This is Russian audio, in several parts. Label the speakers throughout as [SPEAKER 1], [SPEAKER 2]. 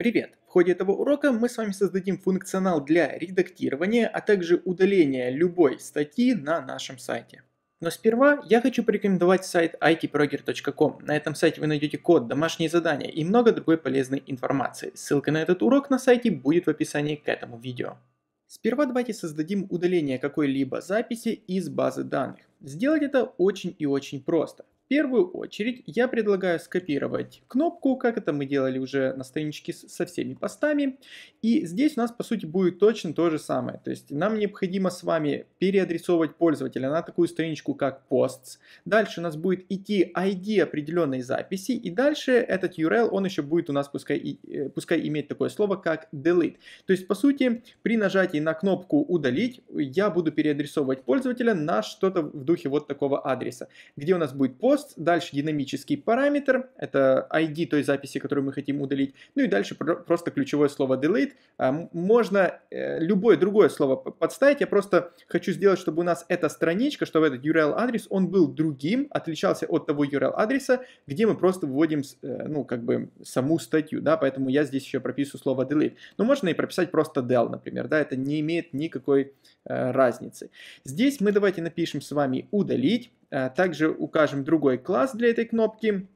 [SPEAKER 1] Привет! В ходе этого урока мы с вами создадим функционал для редактирования, а также удаления любой статьи на нашем сайте. Но сперва я хочу порекомендовать сайт itproger.com. На этом сайте вы найдете код, домашние задания и много другой полезной информации. Ссылка на этот урок на сайте будет в описании к этому видео. Сперва давайте создадим удаление какой-либо записи из базы данных. Сделать это очень и очень просто первую очередь я предлагаю скопировать кнопку, как это мы делали уже на страничке со всеми постами. И здесь у нас по сути будет точно то же самое. То есть нам необходимо с вами переадресовывать пользователя на такую страничку как posts. Дальше у нас будет идти ID определенной записи. И дальше этот URL, он еще будет у нас пускай, и, э, пускай имеет такое слово как delete. То есть по сути при нажатии на кнопку удалить я буду переадресовывать пользователя на что-то в духе вот такого адреса, где у нас будет пост рост, дальше динамический параметр, это ID той записи, которую мы хотим удалить, ну и дальше просто ключевое слово delete. А, можно э, любое другое слово подставить, я просто хочу сделать, чтобы у нас эта страничка, чтобы этот URL-адрес, он был другим, отличался от того URL-адреса, где мы просто вводим, э, ну, как бы саму статью, да, поэтому я здесь еще прописываю слово delete. Но можно и прописать просто del, например, да, это не имеет никакой э, разницы. Здесь мы давайте напишем с вами удалить, Э, также укажем другой класс для этой кнопки.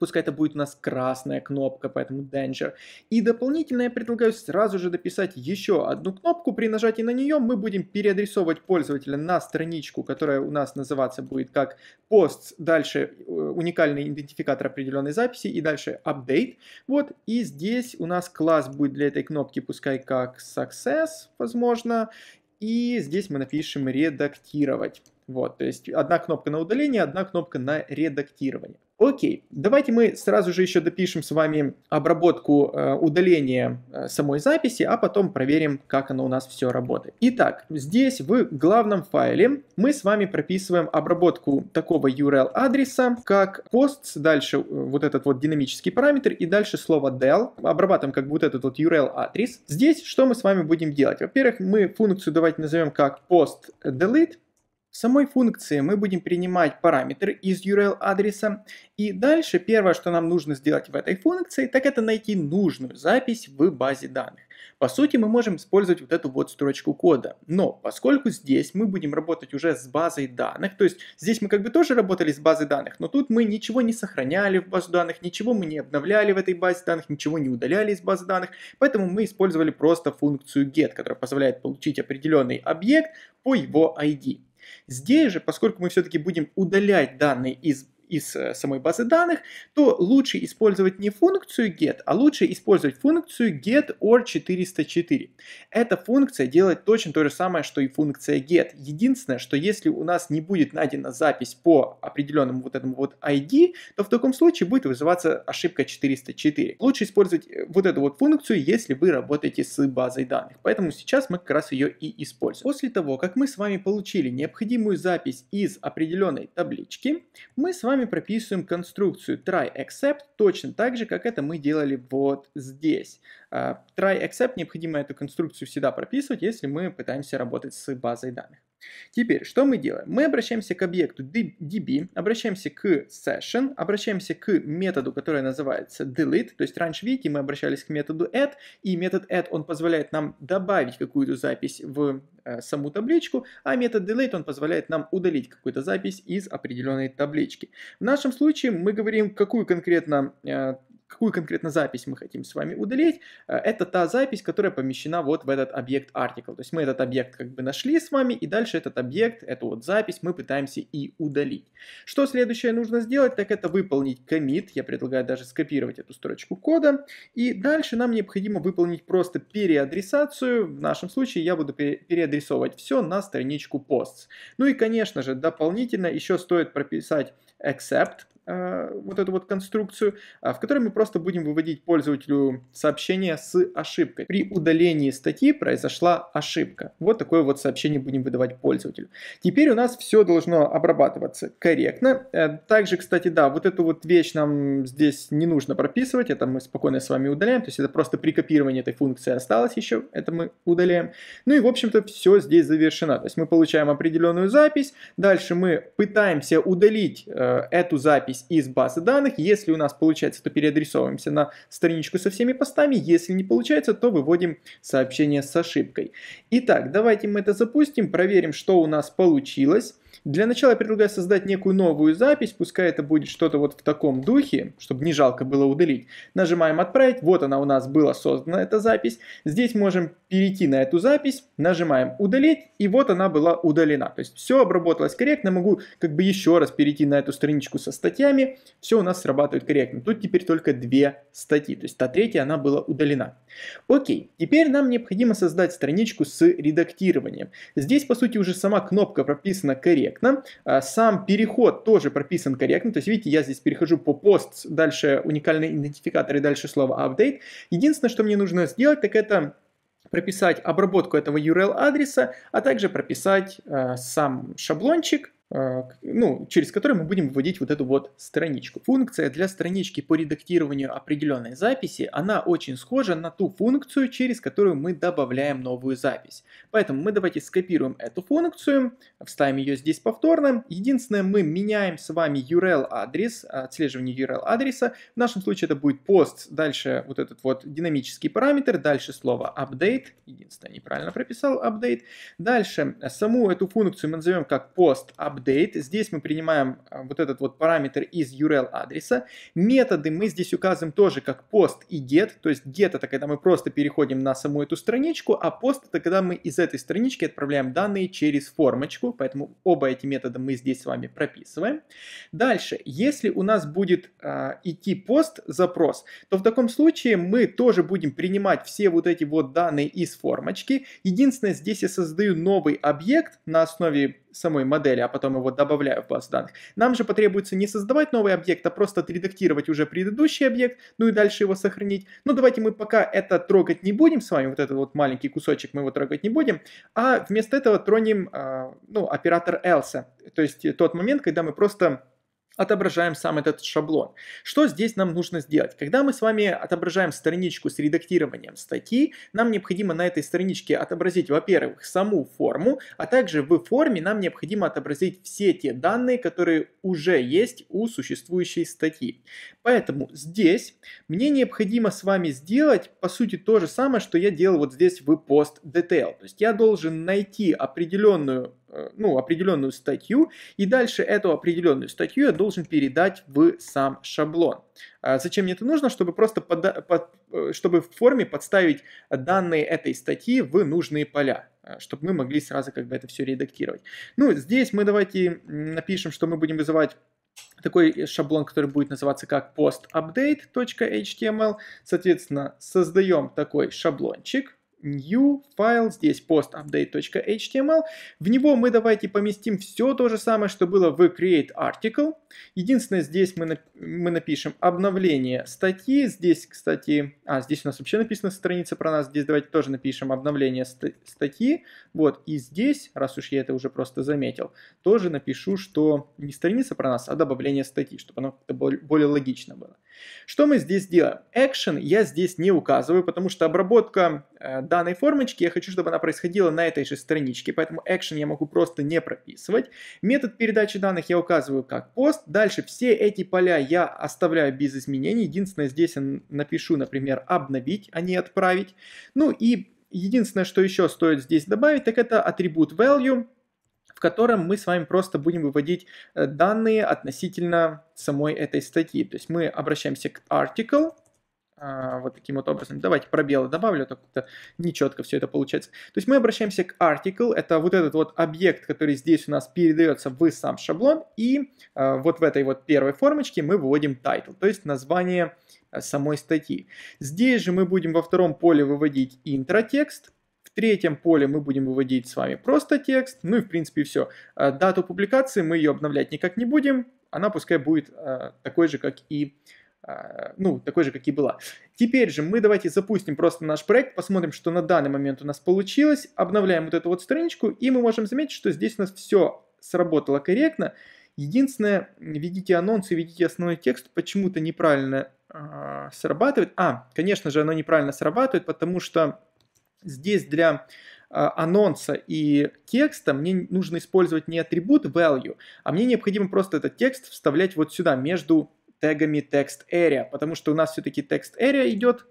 [SPEAKER 1] Пускай это будет у нас красная кнопка, поэтому Danger. И дополнительно я предлагаю сразу же дописать еще одну кнопку. При нажатии на нее мы будем переадресовывать пользователя на страничку, которая у нас называться будет как пост, дальше э, уникальный идентификатор определенной записи и дальше Update. Вот, и здесь у нас класс будет для этой кнопки, пускай как Success, возможно. И здесь мы напишем «Редактировать». Вот, то есть одна кнопка на удаление, одна кнопка на редактирование. Окей, давайте мы сразу же еще допишем с вами обработку э, удаления э, самой записи, а потом проверим, как оно у нас все работает. Итак, здесь в главном файле мы с вами прописываем обработку такого URL адреса, как posts, дальше э, вот этот вот динамический параметр и дальше слово del. Обрабатываем как вот этот вот URL адрес. Здесь что мы с вами будем делать? Во-первых, мы функцию давайте назовем как post delete, в самой функции мы будем принимать параметр из URL адреса. И дальше первое, что нам нужно сделать в этой функции, так это найти нужную запись в базе данных. По сути, мы можем использовать вот эту вот строчку кода. Но поскольку здесь мы будем работать уже с базой данных, то есть здесь мы как бы тоже работали с базой данных, но тут мы ничего не сохраняли в базу данных, ничего мы не обновляли в этой базе данных, ничего не удаляли из базы данных, поэтому мы использовали просто функцию get, которая позволяет получить определенный объект по его ID. Здесь же, поскольку мы все-таки будем удалять данные из из э, самой базы данных, то лучше использовать не функцию get, а лучше использовать функцию get or 404. Эта функция делает точно то же самое, что и функция get. Единственное, что если у нас не будет найдена запись по определенному вот этому вот ID, то в таком случае будет вызываться ошибка 404. Лучше использовать э, вот эту вот функцию, если вы работаете с базой данных. Поэтому сейчас мы как раз ее и используем. После того, как мы с вами получили необходимую запись из определенной таблички, мы с вами словами прописываем конструкцию try except точно так же, как это мы делали вот здесь. А, try except необходимо эту конструкцию всегда прописывать, если мы пытаемся работать с базой данных. Теперь, что мы делаем? Мы обращаемся к объекту DB, обращаемся к session, обращаемся к методу, который называется delete. То есть раньше, видите, мы обращались к методу add, и метод add, он позволяет нам добавить какую-то запись в э, саму табличку, а метод delete, он позволяет нам удалить какую-то запись из определенной таблички. В нашем случае мы говорим, какую конкретно э, какую конкретно запись мы хотим с вами удалить, э, это та запись, которая помещена вот в этот объект article. То есть мы этот объект как бы нашли с вами, и дальше этот объект, эту вот запись мы пытаемся и удалить. Что следующее нужно сделать, так это выполнить commit. Я предлагаю даже скопировать эту строчку кода. И дальше нам необходимо выполнить просто переадресацию. В нашем случае я буду переадресовывать все на страничку posts. Ну и, конечно же, дополнительно еще стоит прописать accept, а, вот эту вот конструкцию, а, в которой мы просто будем выводить пользователю сообщение с ошибкой. При удалении статьи произошла ошибка. Вот такое вот сообщение будем выдавать пользователю. Теперь у нас все должно обрабатываться корректно. Э, также, кстати, да, вот эту вот вещь нам здесь не нужно прописывать, это мы спокойно с вами удаляем, то есть это просто при копировании этой функции осталось еще, это мы удаляем. Ну и, в общем-то, все здесь завершено. То есть мы получаем определенную запись, дальше мы пытаемся удалить э, эту запись запись из базы данных. Если у нас получается, то переадресовываемся на страничку со всеми постами. Если не получается, то выводим сообщение с ошибкой. Итак, давайте мы это запустим, проверим, что у нас получилось. Для начала я предлагаю создать некую новую запись, пускай это будет что-то вот в таком духе, чтобы не жалко было удалить. Нажимаем «Отправить», вот она у нас была создана, эта запись. Здесь можем перейти на эту запись, нажимаем «Удалить», и вот она была удалена. То есть все обработалось корректно, могу как бы еще раз перейти на эту страничку со статьями, все у нас срабатывает корректно. Тут теперь только две статьи, то есть та третья, она была удалена. Окей, теперь нам необходимо создать страничку с редактированием. Здесь, по сути, уже сама кнопка прописана корректно корректно. А, сам переход тоже прописан корректно. То есть, видите, я здесь перехожу по пост, дальше уникальный идентификатор и дальше слово update. Единственное, что мне нужно сделать, так это прописать обработку этого URL-адреса, а также прописать э, сам шаблончик а, ну, через который мы будем вводить вот эту вот страничку. Функция для странички по редактированию определенной записи, она очень схожа на ту функцию, через которую мы добавляем новую запись. Поэтому мы давайте скопируем эту функцию, вставим ее здесь повторно. Единственное, мы меняем с вами URL-адрес, отслеживание URL-адреса. В нашем случае это будет пост, дальше вот этот вот динамический параметр, дальше слово update, единственное, неправильно прописал update. Дальше саму эту функцию мы назовем как post update, update. Здесь мы принимаем э, вот этот вот параметр из URL адреса. Методы мы здесь указываем тоже как post и get. То есть get это когда мы просто переходим на саму эту страничку, а post это когда мы из этой странички отправляем данные через формочку. Поэтому оба эти метода мы здесь с вами прописываем. Дальше, если у нас будет э, идти POST запрос, то в таком случае мы тоже будем принимать все вот эти вот данные из формочки. Единственное, здесь я создаю новый объект на основе самой модели, а потом его добавляю в базу данных. Нам же потребуется не создавать новый объект, а просто отредактировать уже предыдущий объект, ну и дальше его сохранить. Но ну, давайте мы пока это трогать не будем с вами, вот этот вот маленький кусочек мы его трогать не будем, а вместо этого тронем а, ну, оператор else, то есть тот момент, когда мы просто отображаем сам этот шаблон. Что здесь нам нужно сделать? Когда мы с вами отображаем страничку с редактированием статьи, нам необходимо на этой страничке отобразить, во-первых, саму форму, а также в форме нам необходимо отобразить все те данные, которые уже есть у существующей статьи. Поэтому здесь мне необходимо с вами сделать, по сути, то же самое, что я делал вот здесь в Post Detail. То есть я должен найти определенную Э, ну, определенную статью, и дальше эту определенную статью я должен передать в сам шаблон. А зачем мне это нужно? Чтобы просто под, под, э, чтобы в форме подставить данные этой статьи в нужные поля, э, чтобы мы могли сразу как бы это все редактировать. Ну, здесь мы давайте напишем, что мы будем вызывать такой шаблон, который будет называться как postupdate.html. Соответственно, создаем такой шаблончик new файл, здесь post-update.html. В него мы давайте поместим все то же самое, что было в create article. Единственное, здесь мы, мы напишем обновление статьи. Здесь, кстати, а, здесь у нас вообще написана страница про нас. Здесь давайте тоже напишем обновление ст статьи. Вот, и здесь, раз уж я это уже просто заметил, тоже напишу, что не страница про нас, а добавление статьи, чтобы оно более логично было. Что мы здесь делаем? Action я здесь не указываю, потому что обработка Э, данной формочки, я хочу, чтобы она происходила на этой же страничке, поэтому action я могу просто не прописывать. Метод передачи данных я указываю как пост. Дальше все эти поля я оставляю без изменений. Единственное, здесь я напишу, например, обновить, а не отправить. Ну и единственное, что еще стоит здесь добавить, так это атрибут value, в котором мы с вами просто будем выводить э, данные относительно самой этой статьи. То есть мы обращаемся к article, а, вот таким вот образом. Давайте пробелы добавлю, так как-то нечетко все это получается. То есть мы обращаемся к article, это вот этот вот объект, который здесь у нас передается в сам шаблон, и э, вот в этой вот первой формочке мы выводим title, то есть название а, самой статьи. Здесь же мы будем во втором поле выводить интротекст, в третьем поле мы будем выводить с вами просто текст, ну и в принципе все. Дату публикации мы ее обновлять никак не будем, она пускай будет э, такой же, как и э, а, ну, такой же, как и была. Теперь же мы давайте запустим просто наш проект, посмотрим, что на данный момент у нас получилось, обновляем вот эту вот страничку, и мы можем заметить, что здесь у нас все сработало корректно. Единственное, видите анонс и видите основной текст, почему-то неправильно э, срабатывает. А, конечно же, оно неправильно срабатывает, потому что здесь для а, анонса и текста мне нужно использовать не атрибут value, а мне необходимо просто этот текст вставлять вот сюда, между тегами text area, потому что у нас все-таки text area идет,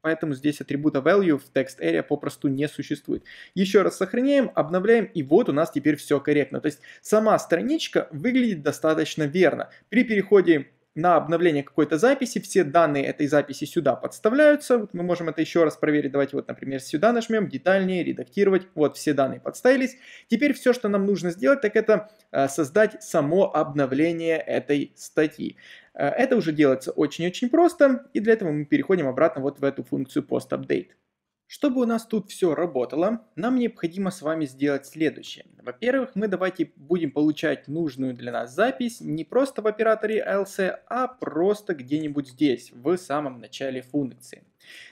[SPEAKER 1] поэтому здесь атрибута value в text area попросту не существует. Еще раз сохраняем, обновляем, и вот у нас теперь все корректно. То есть сама страничка выглядит достаточно верно. При переходе на обновление какой-то записи, все данные этой записи сюда подставляются, вот мы можем это еще раз проверить, давайте вот, например, сюда нажмем, детальнее, редактировать, вот все данные подставились. Теперь все, что нам нужно сделать, так это э, создать само обновление этой статьи. Э, это уже делается очень-очень просто, и для этого мы переходим обратно вот в эту функцию post-update. Чтобы у нас тут все работало, нам необходимо с вами сделать следующее. Во-первых, мы давайте будем получать нужную для нас запись не просто в операторе else, а просто где-нибудь здесь, в самом начале функции.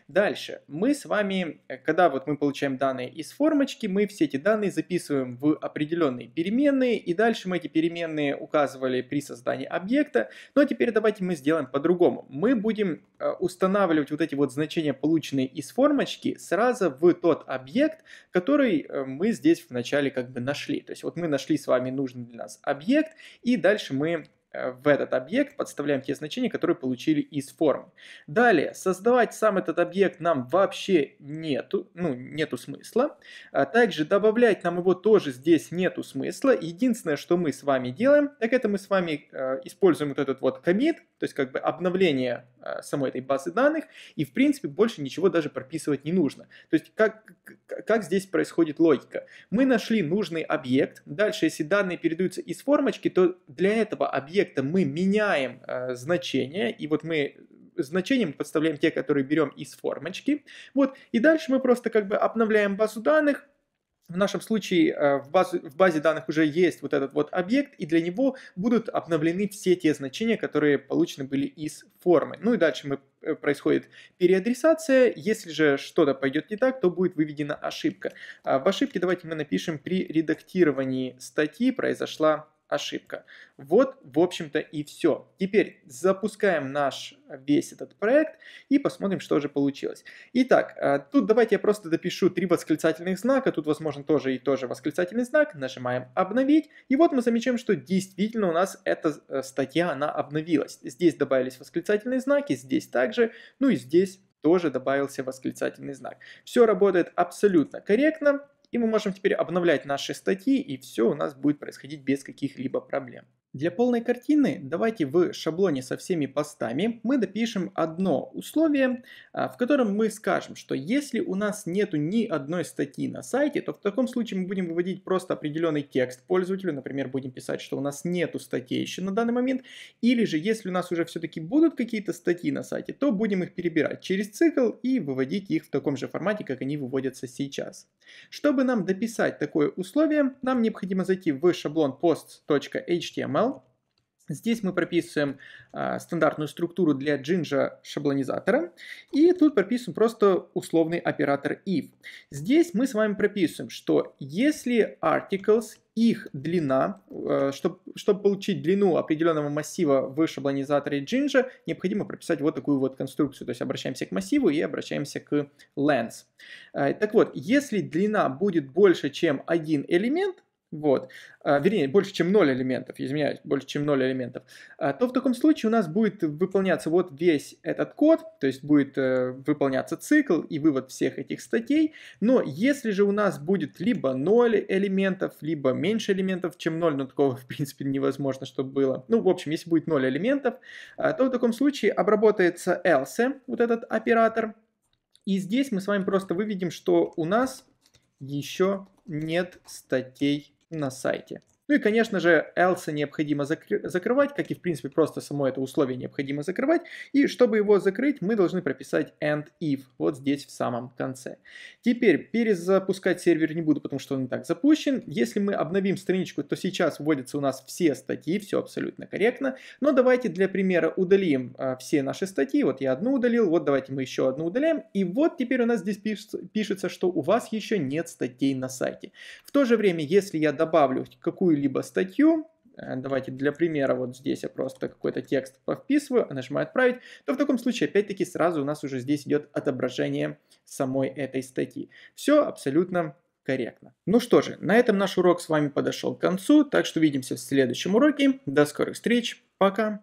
[SPEAKER 1] Дальше. Мы с вами, э, когда вот мы получаем данные из формочки, мы все эти данные записываем в определенные переменные, и дальше мы эти переменные указывали при создании объекта. Но ну, а теперь давайте мы сделаем по-другому. Мы будем э, устанавливать вот эти вот значения, полученные из формочки, сразу в тот объект, который э, мы здесь вначале как бы нашли. То есть вот мы нашли с вами нужный для нас объект, и дальше мы Э, в этот объект подставляем те значения, которые получили из формы. Далее, создавать сам этот объект нам вообще нету, ну, нету смысла. А также добавлять нам его тоже здесь нету смысла. Единственное, что мы с вами делаем, так это мы с вами э, используем вот этот вот commit, то есть как бы обновление Э, самой этой базы данных, и в принципе больше ничего даже прописывать не нужно. То есть как, как здесь происходит логика? Мы нашли нужный объект, дальше если данные передаются из формочки, то для этого объекта мы меняем э, значение, и вот мы значением подставляем те, которые берем из формочки, вот, и дальше мы просто как бы обновляем базу данных, в нашем случае э, в, базу, в базе данных уже есть вот этот вот объект, и для него будут обновлены все те значения, которые получены были из формы. Ну и дальше мы, э, происходит переадресация. Если же что-то пойдет не так, то будет выведена ошибка. А в ошибке давайте мы напишем при редактировании статьи произошла ошибка. Вот, в общем-то, и все. Теперь запускаем наш э, весь этот проект и посмотрим, что же получилось. Итак, э, тут давайте я просто допишу три восклицательных знака. Тут, возможно, тоже и тоже восклицательный знак. Нажимаем «Обновить». И вот мы замечаем, что действительно у нас эта э, статья, она обновилась. Здесь добавились восклицательные знаки, здесь также, ну и здесь тоже добавился восклицательный знак. Все работает абсолютно корректно. И мы можем теперь обновлять наши статьи, и все у нас будет происходить без каких-либо проблем. Для полной картины давайте в шаблоне со всеми постами мы допишем одно условие, а, в котором мы скажем, что если у нас нету ни одной статьи на сайте, то в таком случае мы будем выводить просто определенный текст пользователю, например, будем писать, что у нас нету статей еще на данный момент, или же если у нас уже все-таки будут какие-то статьи на сайте, то будем их перебирать через цикл и выводить их в таком же формате, как они выводятся сейчас. Чтобы нам дописать такое условие, нам необходимо зайти в шаблон posts.html файл. Здесь мы прописываем э, стандартную структуру для Jinja шаблонизатора. И тут прописываем просто условный оператор if. Здесь мы с вами прописываем, что если articles, их длина, э, чтобы, чтобы получить длину определенного массива в шаблонизаторе Jinja, необходимо прописать вот такую вот конструкцию. То есть обращаемся к массиву и обращаемся к length. Э, так вот, если длина будет больше, чем один элемент, вот, а, вернее, больше, чем 0 элементов, извиняюсь, больше, чем 0 элементов, а, то в таком случае у нас будет выполняться вот весь этот код, то есть будет э, выполняться цикл и вывод всех этих статей, но если же у нас будет либо 0 элементов, либо меньше элементов, чем 0, но такого, в принципе, невозможно, чтобы было, ну, в общем, если будет 0 элементов, а, то в таком случае обработается else, вот этот оператор, и здесь мы с вами просто выведем, что у нас еще нет статей на сайте. Ну и, конечно же, else необходимо закр закрывать, как и, в принципе, просто само это условие необходимо закрывать. И чтобы его закрыть, мы должны прописать and if вот здесь в самом конце. Теперь перезапускать сервер не буду, потому что он и так запущен. Если мы обновим страничку, то сейчас вводятся у нас все статьи, все абсолютно корректно. Но давайте для примера удалим э, все наши статьи. Вот я одну удалил, вот давайте мы еще одну удаляем. И вот теперь у нас здесь пишется, пишется что у вас еще нет статей на сайте. В то же время, если я добавлю какую какую-либо статью, э, давайте для примера вот здесь я просто какой-то текст повписываю, а нажимаю «Отправить», то в таком случае опять-таки сразу у нас уже здесь идет отображение самой этой статьи. Все абсолютно корректно. Ну что же, на этом наш урок с вами подошел к концу, так что увидимся в следующем уроке. До скорых встреч, пока!